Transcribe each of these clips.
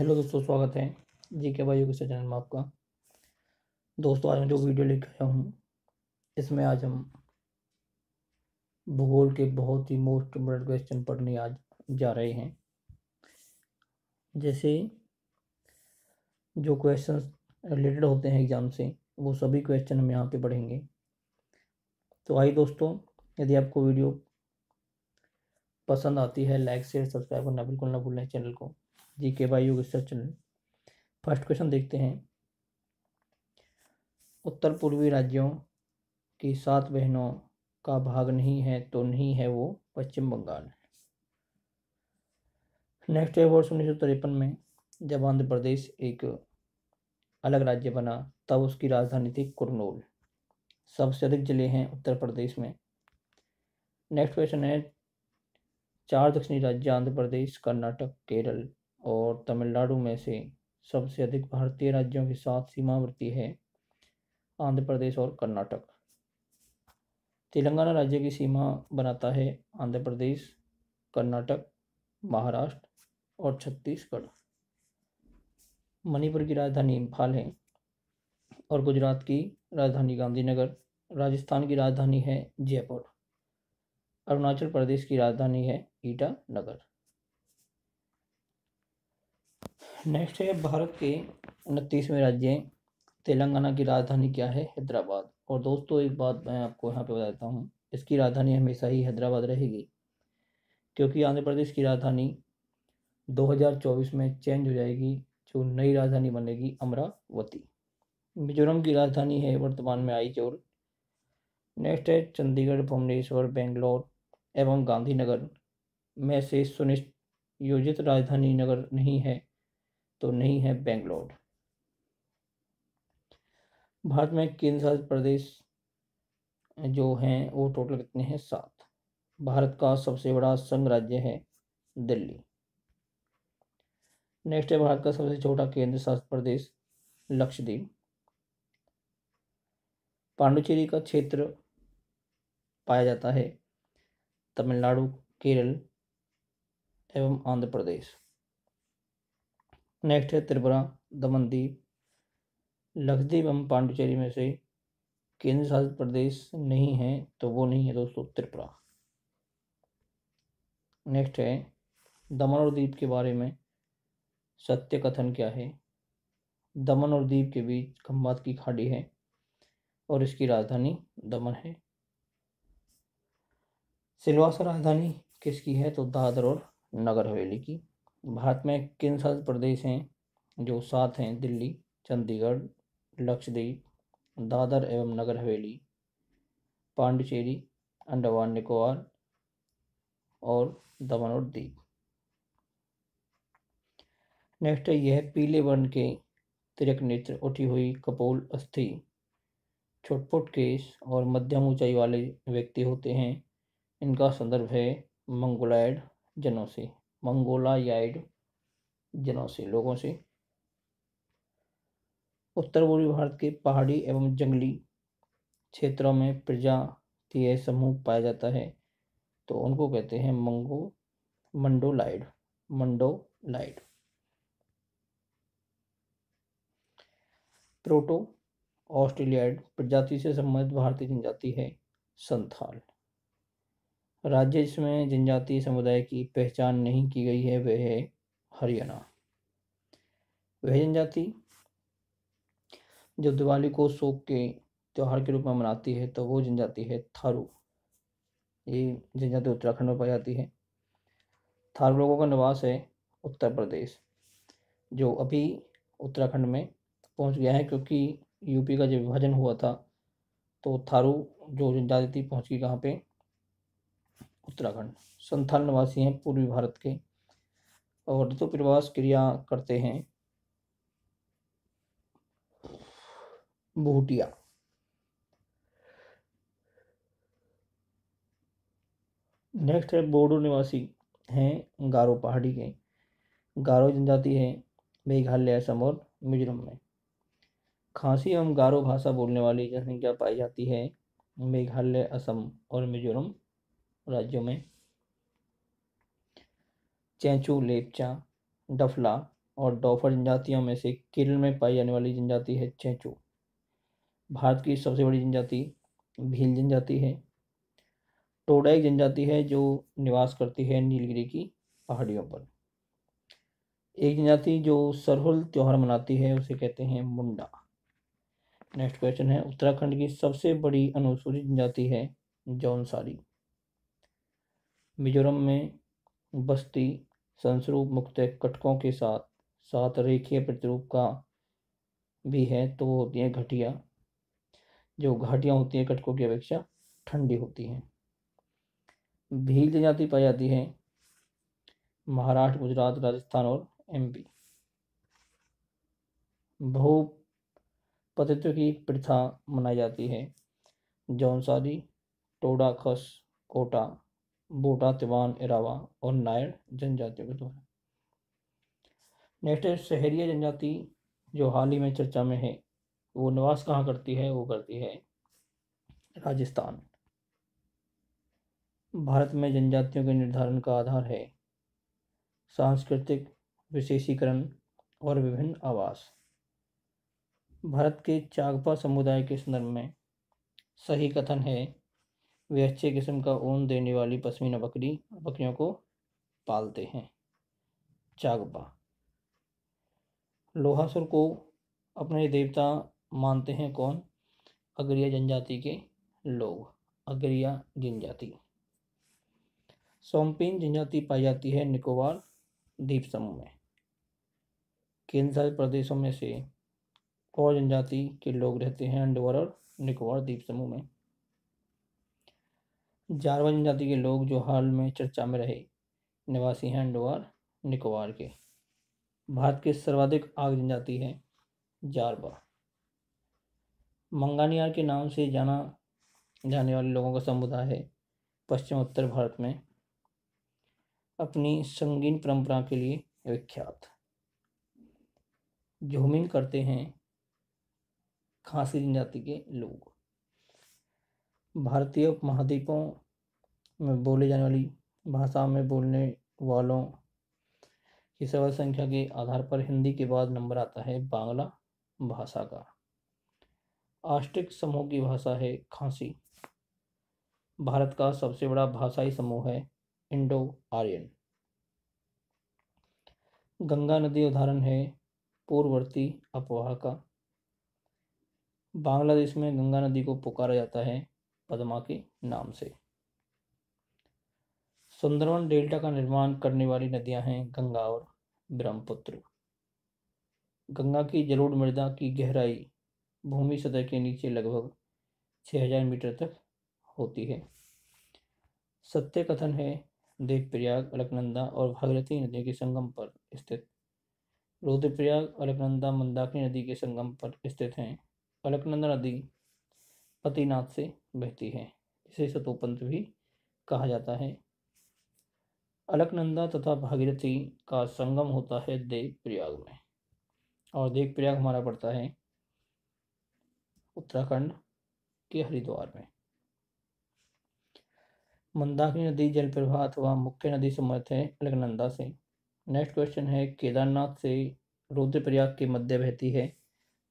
hello दोस्तों स्वागत है जी के भाई योगेश्वर चैनल में आपका दोस्तों आज मैं जो वीडियो लेकर आया हूँ इसमें आज हम भूगोल के बहुत ही मोस्ट इम्पोर्टेंट क्वेश्चन पढ़ने आज जा रहे हैं जैसे जो क्वेश्चन रिलेटेड होते हैं एग्ज़ाम से वो सभी क्वेश्चन हम यहाँ पे पढ़ेंगे तो आई दोस्तों यदि आपको वीडियो पसंद आती है लाइक शेयर सब्सक्राइब करना बिल्कुल ना भूलें चैनल को जी के वाई योग रिसर्च फर्स्ट क्वेश्चन देखते हैं उत्तर पूर्वी राज्यों की सात बहनों का भाग नहीं है तो नहीं है वो पश्चिम बंगाल नेक्स्ट है वर्ष उन्नीस सौ तिरपन में जब आंध्र प्रदेश एक अलग राज्य बना तब उसकी राजधानी थी कुरनूल सबसे अधिक जिले हैं उत्तर प्रदेश में नेक्स्ट क्वेश्चन है चार दक्षिणी राज्य आंध्र प्रदेश कर्नाटक केरल और तमिलनाडु में से सबसे अधिक भारतीय राज्यों के साथ सीमावर्ती है आंध्र प्रदेश और कर्नाटक तेलंगाना राज्य की सीमा बनाता है आंध्र प्रदेश कर्नाटक महाराष्ट्र और छत्तीसगढ़ मणिपुर की राजधानी इम्फाल है और गुजरात की राजधानी गांधीनगर राजस्थान की राजधानी है जयपुर अरुणाचल प्रदेश की राजधानी है ईटानगर नेक्स्ट है भारत के उनतीसवें राज्य तेलंगाना की राजधानी क्या है हैदराबाद और दोस्तों एक बात मैं आपको यहाँ पे बताता हूँ इसकी राजधानी हमेशा ही हैदराबाद रहेगी क्योंकि आंध्र प्रदेश की राजधानी 2024 में चेंज हो जाएगी जो नई राजधानी बनेगी अमरावती मिजोरम की राजधानी है वर्तमान में आईजोल नेक्स्ट है चंडीगढ़ भुवनेश्वर बेंगलोर एवं गांधीनगर में से सुनिश्चित योजित राजधानी नगर नहीं है तो नहीं है बेंगलोर भारत में केंद्र शासित प्रदेश जो हैं वो टोटल कितने हैं सात भारत का सबसे बड़ा संघ राज्य है दिल्ली नेक्स्ट है भारत का सबसे छोटा केंद्र शासित प्रदेश लक्षद्वीप पांडुचेरी का क्षेत्र पाया जाता है तमिलनाडु केरल एवं आंध्र प्रदेश नेक्स्ट है त्रिपुरा दमनदीप लक्षद्वीप एवं पांडुचेरी में से केंद्र शासित प्रदेश नहीं है तो वो नहीं है दोस्तों त्रिपुरा नेक्स्ट है दमन और द्वीप के बारे में सत्य कथन क्या है दमन और द्वीप के बीच खम्बात की खाड़ी है और इसकी राजधानी दमन है सिलवासा राजधानी किसकी है तो दादर और नगर हवेली की भारत में किन शासित प्रदेश हैं जो सात हैं दिल्ली चंडीगढ़ लक्षद्वीप दादर एवं नगर हवेली पांडिचेरी अंडमान निकोबार और दमन और द्वीप नेक्स्ट है यह पीले वर्ण के तिरक नेत्र उठी हुई कपोल अस्थि छुटपुट केस और मध्यम ऊंचाई वाले व्यक्ति होते हैं इनका संदर्भ है मंगोलाइड जनों से मंगोलायाइड जनों से लोगों से उत्तर पूर्वी भारत के पहाड़ी एवं जंगली क्षेत्रों में प्रजातीय समूह पाया जाता है तो उनको कहते हैं मंगो मंडोलाइड मंडोलाइड प्रोटो ऑस्ट्रेलियाइड प्रजाति से संबंधित भारतीय जनजाति है संथाल राज्य जिसमें जनजातीय समुदाय की पहचान नहीं की गई है वह है हरियाणा वह जनजाति जब दिवाली को शोक के त्यौहार के रूप में मनाती है तो वो जनजाति है थारू ये जनजाति उत्तराखंड में पाई जाती है थारू लोगों का निवास है उत्तर प्रदेश जो अभी उत्तराखंड में पहुंच गया है क्योंकि यूपी का जब विभाजन हुआ था तो थारू जो जनजाति थी पहुंच गई कहाँ पे उत्तराखंड संथाल निवासी हैं पूर्वी भारत के और ऋतु प्रवास क्रिया करते हैं भूटिया नेक्स्ट है बोडो निवासी हैं गारो पहाड़ी के गारो जनजाति है मेघालय असम और मिजोरम में खांसी एवं गारो भाषा बोलने वाली जनसंख्या पाई जाती है मेघालय असम और मिजोरम राज्यों में चैचू लेपचा डफला और डोफर जनजातियों में से केरल में पाई जाने वाली जनजाति है चैचू भारत की सबसे बड़ी जनजाति भील जनजाति है टोडा एक जनजाति है जो निवास करती है नीलगिरी की पहाड़ियों पर एक जनजाति जो सरहुल त्यौहार मनाती है उसे कहते हैं मुंडा नेक्स्ट क्वेश्चन है उत्तराखंड की सबसे बड़ी अनुसूचित जनजाति है जौनसारी मिजोरम में बस्ती संस्रूप मुक्त कटकों के साथ साथ रेखीय प्रतिरूप का भी है तो वो होती हैं घटिया जो घाटियाँ होती हैं कटकों की अपेक्षा ठंडी होती हैं भील जनजाति पाई जाती है महाराष्ट्र गुजरात राजस्थान और एमपी पतित्व की प्रथा मनाई जाती है जौनसारी टोडा खस कोटा बूटा तिवान इरावा और नायर जनजातियों के द्वारा नेक्स्ट है शहरीय जनजाति जो हाल ही में चर्चा में है वो निवास कहाँ करती है वो करती है राजस्थान भारत में जनजातियों के निर्धारण का आधार है सांस्कृतिक विशेषीकरण और विभिन्न आवास भारत के चागपा समुदाय के संदर्भ में सही कथन है वे अच्छे किस्म का ऊन देने वाली पश्मीना बकरी बकरियों को पालते हैं चागबा लोहासुर को अपने देवता मानते हैं कौन अग्रिया जनजाति के लोग अग्रिया जनजाति सोमपिन जनजाति पाई जाती है निकोबार द्वीप समूह में केंद्र शासित प्रदेशों में से और जनजाति के लोग रहते हैं अंडवर और निकोबार द्वीप समूह में जारवा जनजाति के लोग जो हाल में चर्चा में रहे निवासी हैं अंडोवार निकोबार के भारत के सर्वाधिक आग जनजाति है जारवा मंगानियार के नाम से जाना जाने वाले लोगों का समुदाय है पश्चिम उत्तर भारत में अपनी संगीन परंपरा के लिए विख्यात झूमिंग करते हैं खांसी जनजाति के लोग भारतीय उपमहाद्वीपों में बोले जाने वाली भाषा में बोलने वालों की सवाल संख्या के आधार पर हिंदी के बाद नंबर आता है बांग्ला भाषा का आष्टिक समूह की भाषा है खांसी भारत का सबसे बड़ा भाषाई समूह है इंडो आर्यन गंगा नदी उदाहरण है पूर्ववर्ती अपवाह का बांग्लादेश में गंगा नदी को पुकारा जाता है पदमा के नाम से सुंदरवन डेल्टा का निर्माण करने वाली नदियां हैं गंगा और ब्रह्मपुत्र गंगा की जलोढ़ मृदा की गहराई भूमि सतह के नीचे लगभग 6000 मीटर तक होती है सत्य कथन है देवप्रयाग अलकनंदा और भागीरथी नदी के संगम पर स्थित रुद्रप्रयाग अलकनंदा मंदाकिनी नदी के संगम पर स्थित हैं अलकनंदा नदी पतिनाथ से बहती है इसे सतोपंत भी कहा जाता है अलकनंदा तथा भागीरथी का संगम होता है देव प्रयाग में और देव प्रयाग हमारा पड़ता है उत्तराखंड के हरिद्वार में मंदाकिनी नदी जल जलप्रवाह अथवा मुख्य नदी समर्थ है अलकनंदा से नेक्स्ट क्वेश्चन है केदारनाथ से रुद्रप्रयाग के मध्य बहती है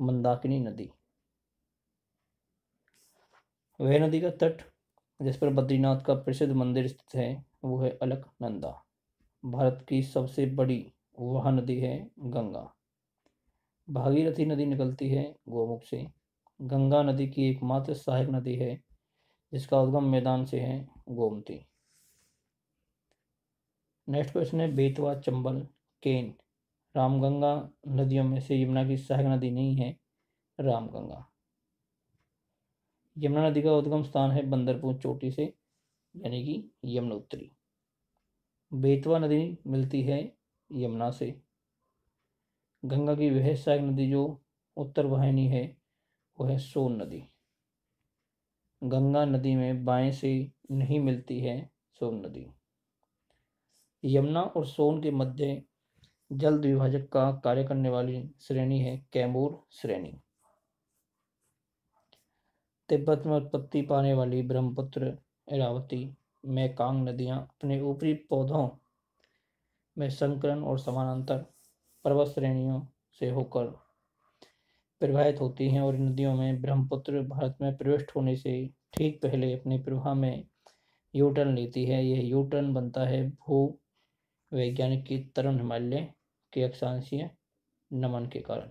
मंदाकिनी नदी वह नदी का तट जिस पर बद्रीनाथ का प्रसिद्ध मंदिर स्थित है वो है अलकनंदा भारत की सबसे बड़ी वह नदी है गंगा भागीरथी नदी निकलती है गोमुख से गंगा नदी की एकमात्र सहायक नदी है जिसका उद्गम मैदान से है गोमती नेक्स्ट क्वेश्चन है बेतवा चंबल केन रामगंगा नदियों में से यमुना की सहायक नदी नहीं है रामगंगा यमुना नदी का उद्गम स्थान है बंदरपुर चोटी से यानी कि यमुनोत्री बेतवा नदी मिलती है यमुना से गंगा की वह सहायक नदी जो उत्तर वाहिनी है वह है सोन नदी गंगा नदी में बाएं से नहीं मिलती है सोन नदी यमुना और सोन के मध्य जल विभाजक का कार्य करने वाली श्रेणी है कैमूर श्रेणी तिब्बत में उत्पत्ति पाने वाली ब्रह्मपुत्र इरावती कांग नदियाँ अपने ऊपरी पौधों में संकरण और समानांतर पर्वत श्रेणियों से होकर प्रवाहित होती हैं और इन नदियों में ब्रह्मपुत्र भारत में प्रविष्ट होने से ठीक पहले अपने प्रवाह में यूटर्न लेती है यह यूटर्न बनता है भू वैज्ञानिक की तरुण हिमालय के अक्षांशीय नमन के कारण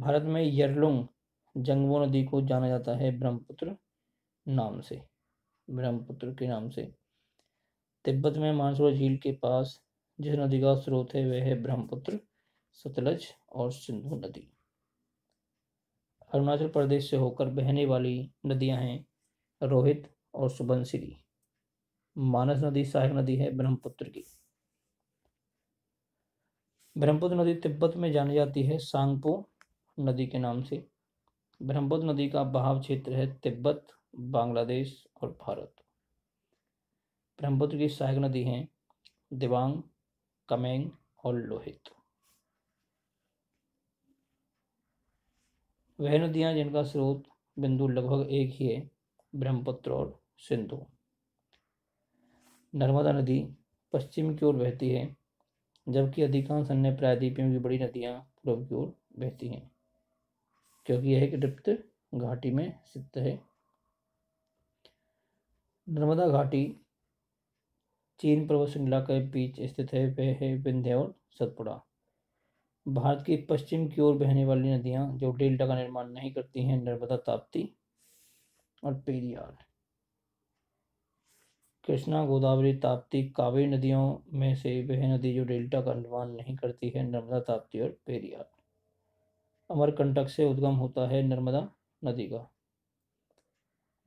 भारत में यरलुंग जंगवो नदी को जाना जाता है ब्रह्मपुत्र नाम से ब्रह्मपुत्र के नाम से तिब्बत में मानसरो झील के पास जिस नदी का स्रोत है वह है ब्रह्मपुत्र सतलज और सिंधु नदी अरुणाचल प्रदेश से होकर बहने वाली नदियां हैं रोहित और सुबनसिरी मानस नदी सहायक नदी है ब्रह्मपुत्र की ब्रह्मपुत्र नदी तिब्बत में जानी जाती है सांगपो नदी के नाम से ब्रह्मपुत्र नदी का बहाव क्षेत्र है तिब्बत बांग्लादेश और भारत ब्रह्मपुत्र की सहायक नदी हैं दिबांग कमेंग और लोहित वह नदियां जिनका स्रोत बिंदु लगभग एक ही है ब्रह्मपुत्र और सिंधु नर्मदा नदी पश्चिम की ओर बहती है जबकि अधिकांश अन्य प्रायद्वीपियों की बड़ी नदियां पूर्व की ओर बहती हैं क्योंकि यह एक रिप्त घाटी में स्थित है नर्मदा घाटी चीन पर्वत श्रृंखला के बीच स्थित है वह है विंध्य और सतपुड़ा भारत की पश्चिम की ओर बहने वाली नदियाँ जो डेल्टा का निर्माण नहीं करती हैं नर्मदा ताप्ती और पेरियार कृष्णा गोदावरी ताप्ती कावेरी नदियों में से वह नदी जो डेल्टा का निर्माण नहीं करती है नर्मदा ताप्ती और पेरियार अमरकंटक से उद्गम होता है नर्मदा नदी का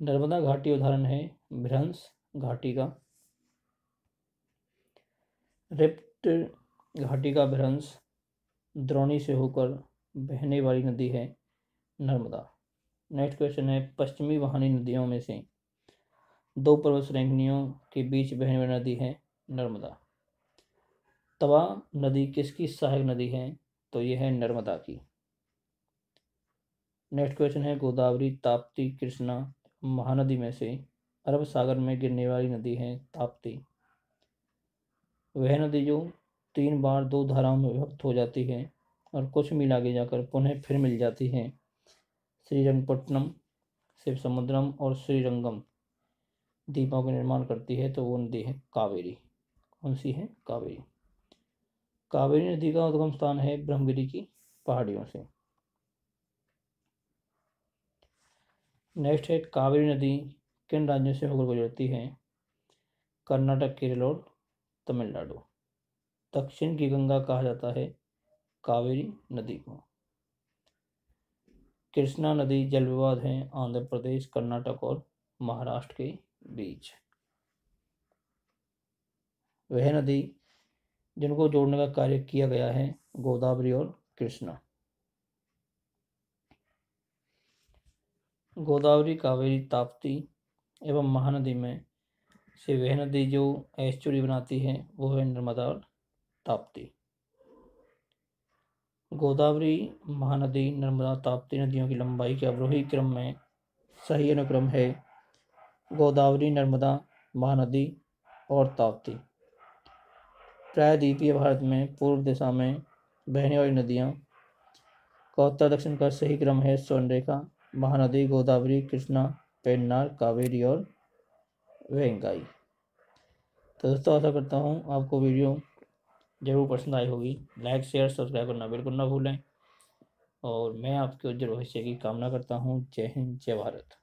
नर्मदा घाटी उदाहरण है भ्रंस घाटी का रेप्ट घाटी का भ्रंस द्रोणी से होकर बहने वाली नदी है नर्मदा नेक्स्ट क्वेश्चन है पश्चिमी वाहनी नदियों में से दो पर्वत श्रेणियों के बीच बहने वाली नदी है नर्मदा तवा नदी किसकी सहायक नदी है तो यह है नर्मदा की नेक्स्ट क्वेश्चन है गोदावरी ताप्ती कृष्णा महानदी में से अरब सागर में गिरने वाली नदी है ताप्ती वह नदी जो तीन बार दो धाराओं में विभक्त हो जाती है और कुछ मील आगे जाकर पुनः फिर मिल जाती है श्रीरंगपट्टनम शिव समुद्रम और श्रीरंगम दीपों का निर्माण करती है तो वो नदी है कावेरी कौन सी है कावेरी कावेरी नदी का उद्गम स्थान है ब्रह्मगिरी की पहाड़ियों से नेक्स्ट है कावेरी नदी किन राज्यों से होकर गुजरती है कर्नाटक केरल और तमिलनाडु दक्षिण की गंगा कहा जाता है कावेरी नदी को कृष्णा नदी जल विवाद है आंध्र प्रदेश कर्नाटक और महाराष्ट्र के बीच वह नदी जिनको जोड़ने का कार्य किया गया है गोदावरी और कृष्णा गोदावरी कावेरी ताप्ती एवं महानदी में से वह नदी जो ऐश्चुरी बनाती है वो है नर्मदा और ताप्ती गोदावरी महानदी नर्मदा ताप्ती नदियों की लंबाई के अवरोही क्रम में सही अनुक्रम है गोदावरी नर्मदा महानदी और ताप्ती प्रायद्वीपीय भारत में पूर्व दिशा में बहने वाली नदियाँ का उत्तर दक्षिण का सही क्रम है स्वर्णरेखा महानदी गोदावरी कृष्णा पेन्नार कावेरी और वेंगाई तो दोस्तों आशा करता हूँ आपको वीडियो ज़रूर पसंद आई होगी लाइक शेयर सब्सक्राइब करना बिल्कुल ना भूलें और मैं आपके उज्जवल भविष्य की कामना करता हूँ जय हिंद जय भारत